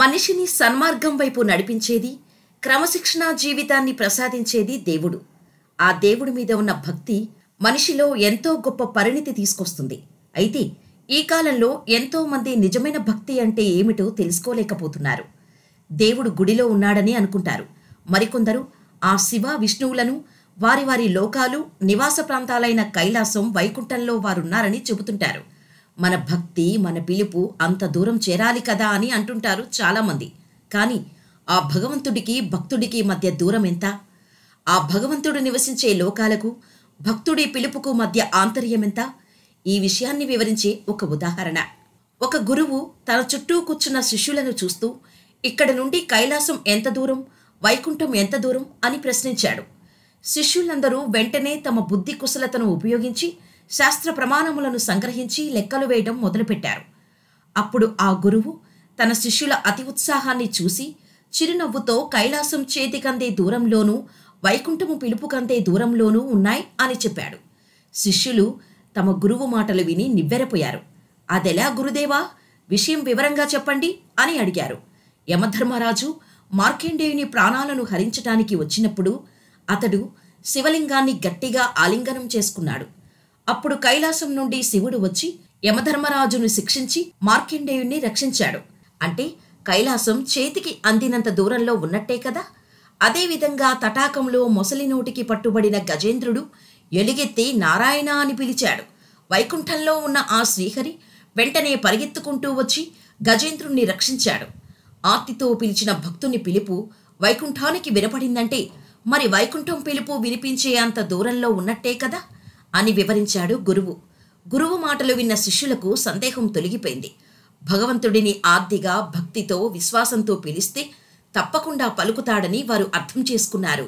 మనిషిని సన్మార్గం వైపు నడిపించేది క్రమశిక్షణా జీవితాన్ని ప్రసాదించేది దేవుడు ఆ దేవుడి మీద ఉన్న భక్తి మనిషిలో ఎంతో గొప్ప పరిణితి తీసుకొస్తుంది అయితే ఈ కాలంలో ఎంతోమంది నిజమైన భక్తి అంటే ఏమిటో తెలుసుకోలేకపోతున్నారు దేవుడు గుడిలో ఉన్నాడని అనుకుంటారు మరికొందరు ఆ శివ విష్ణువులను వారి వారి లోకాలు నివాస ప్రాంతాలైన కైలాసం వైకుంఠంలో వారున్నారని చెబుతుంటారు మన భక్తి మన పిలుపు అంత దూరం చేరాలి కదా అని అంటుంటారు చాలామంది కానీ ఆ భగవంతుడికి భక్తుడికి మధ్య దూరం ఎంత ఆ భగవంతుడు నివసించే లోకాలకు భక్తుడి పిలుపుకు మధ్య ఆంతర్యం ఎంత ఈ విషయాన్ని వివరించే ఒక ఉదాహరణ ఒక గురువు తన చుట్టూ కూర్చున్న శిష్యులను చూస్తూ ఇక్కడ నుండి కైలాసం ఎంత దూరం వైకుంఠం ఎంత దూరం అని ప్రశ్నించాడు శిష్యులందరూ వెంటనే తమ బుద్ధి కుశలతను ఉపయోగించి శాస్త్ర ప్రమాణములను సంగ్రహించి లెక్కలు వేయడం మొదలుపెట్టారు అప్పుడు ఆ గురువు తన శిష్యుల అతి ఉత్సాహాన్ని చూసి చిరునవ్వుతో కైలాసం చేతికందే దూరంలోనూ వైకుంఠము పిలుపుకందే దూరంలోనూ ఉన్నాయి అని చెప్పాడు శిష్యులు తమ గురువు మాటలు విని నివ్వెరపోయారు అదెలా గురుదేవా విషయం వివరంగా చెప్పండి అని అడిగారు యమధర్మరాజు మార్కెండేయుని ప్రాణాలను హరించటానికి వచ్చినప్పుడు అతడు శివలింగాన్ని గట్టిగా ఆలింగనం చేసుకున్నాడు అప్పుడు కైలాసం నుండి శివుడు వచ్చి యమధర్మరాజును శిక్షించి మార్కిండేయుణ్ణి రక్షించాడు అంటే కైలాసం చేతికి అందినంత దూరంలో ఉన్నట్టే కదా అదేవిధంగా తటాకంలో మొసలి నోటికి పట్టుబడిన గజేంద్రుడు ఎలుగెత్తి నారాయణ అని పిలిచాడు వైకుంఠంలో ఉన్న ఆ శ్రీహరి వెంటనే పరిగెత్తుకుంటూ వచ్చి గజేంద్రుణ్ణి రక్షించాడు ఆర్తితో పిలిచిన భక్తుని పిలుపు వైకుంఠానికి వినపడిందంటే మరి వైకుంఠం పిలుపు వినిపించే అంత దూరంలో ఉన్నట్టే కదా అని వివరించాడు గురువు గురువు మాటలు విన్న శిష్యులకు సందేహం తొలగిపోయింది భగవంతుడిని ఆర్తిగా భక్తితో విశ్వాసంతో పిలిస్తే తప్పకుండా పలుకుతాడని వారు అర్థం చేసుకున్నారు